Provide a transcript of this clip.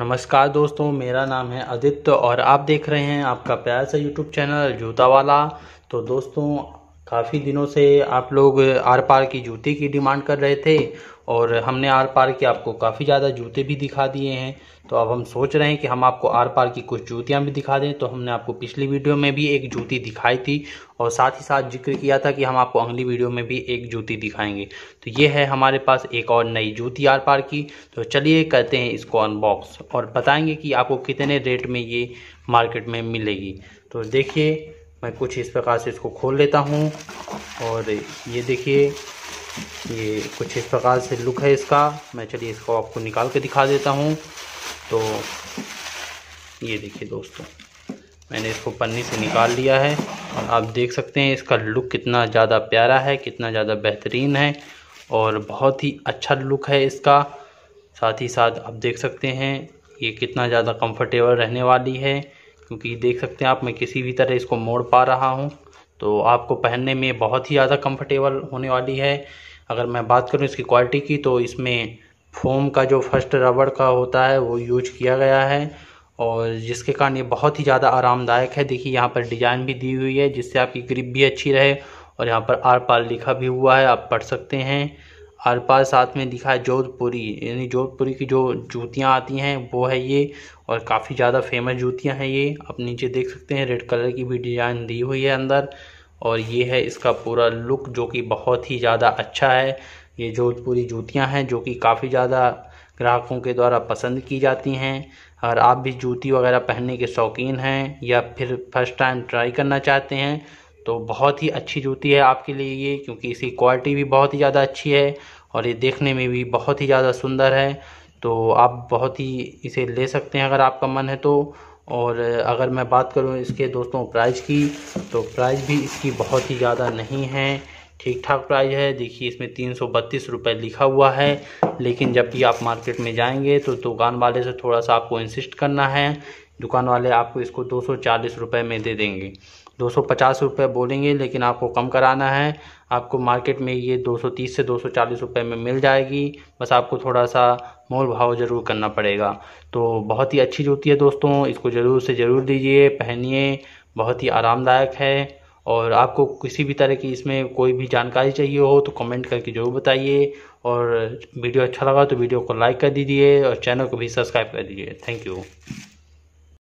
नमस्कार दोस्तों मेरा नाम है आदित्य और आप देख रहे हैं आपका प्यार सा यूट्यूब चैनल जूता वाला तो दोस्तों काफ़ी दिनों से आप लोग आर पार की जूती की डिमांड कर रहे थे और हमने आर पार के आपको काफ़ी ज़्यादा जूते भी दिखा दिए हैं तो अब हम सोच रहे हैं कि हम आपको आर पार की कुछ जूतियाँ भी दिखा दें तो हमने आपको पिछली वीडियो में भी एक जूती दिखाई थी और साथ ही साथ जिक्र किया था कि हम आपको अगली वीडियो में भी एक जूती दिखाएंगे तो ये है हमारे पास एक और नई जूती आर पार की तो चलिए करते हैं इसको अनबॉक्स और बताएँगे कि आपको कितने रेट में ये मार्केट में मिलेगी तो देखिए मैं कुछ इस प्रकार से इसको खोल लेता हूँ और ये देखिए ये कुछ इस प्रकार से लुक है इसका मैं चलिए इसको आपको निकाल के दिखा देता हूँ तो ये देखिए दोस्तों मैंने इसको पन्नी से निकाल लिया है और आप देख सकते हैं इसका लुक कितना ज़्यादा प्यारा है कितना ज़्यादा बेहतरीन है और बहुत ही अच्छा लुक है इसका साथ ही साथ आप देख सकते हैं ये कितना ज़्यादा कंफर्टेबल रहने वाली है क्योंकि देख सकते हैं आप मैं किसी भी तरह इसको मोड़ पा रहा हूँ तो आपको पहनने में बहुत ही ज़्यादा कंफर्टेबल होने वाली है अगर मैं बात करूँ इसकी क्वालिटी की तो इसमें फोम का जो फर्स्ट रबड़ का होता है वो यूज किया गया है और जिसके कारण ये बहुत ही ज़्यादा आरामदायक है देखिए यहाँ पर डिज़ाइन भी दी हुई है जिससे आपकी ग्रिप भी अच्छी रहे और यहाँ पर आर पार लिखा भी हुआ है आप पढ़ सकते हैं हर पास साथ में लिखा है जोधपुरी यानी जोधपुरी की जो जूतियाँ आती हैं वो है ये और काफ़ी ज़्यादा फेमस जूतियाँ हैं ये आप नीचे देख सकते हैं रेड कलर की भी डिज़ाइन दी हुई है अंदर और ये है इसका पूरा लुक जो कि बहुत ही ज़्यादा अच्छा है ये जोधपुरी जूतियाँ हैं जो कि काफ़ी ज़्यादा ग्राहकों के द्वारा पसंद की जाती हैं और आप भी जूती वगैरह पहनने के शौकीन हैं या फिर फर्स्ट टाइम ट्राई करना चाहते हैं तो बहुत ही अच्छी जूती है आपके लिए ये क्योंकि इसकी क्वालिटी भी बहुत ही ज़्यादा अच्छी है और ये देखने में भी बहुत ही ज़्यादा सुंदर है तो आप बहुत ही इसे ले सकते हैं अगर आपका मन है तो और अगर मैं बात करूँ इसके दोस्तों प्राइस की तो प्राइस भी इसकी बहुत ही ज़्यादा नहीं है ठीक ठाक प्राइस है देखिए इसमें तीन सौ बत्तीस रुपये लिखा हुआ है लेकिन जब भी आप मार्केट में जाएंगे तो दुकान वाले से थोड़ा सा आपको इंसिस्ट करना है दुकान वाले आपको इसको दो सौ चालीस रुपये में दे देंगे दो सौ पचास रुपये बोलेंगे लेकिन आपको कम कराना है आपको मार्केट में ये दो सौ तीस से दो सौ चालीस रुपये में मिल जाएगी बस आपको थोड़ा सा मोल भाव ज़रूर करना पड़ेगा तो बहुत ही अच्छी जूती है दोस्तों इसको ज़रूर से ज़रूर दीजिए पहनिए बहुत ही आरामदायक है और आपको किसी भी तरह की इसमें कोई भी जानकारी चाहिए हो तो कमेंट करके ज़रूर बताइए और वीडियो अच्छा लगा तो वीडियो को लाइक कर दीजिए और चैनल को भी सब्सक्राइब कर दीजिए थैंक यू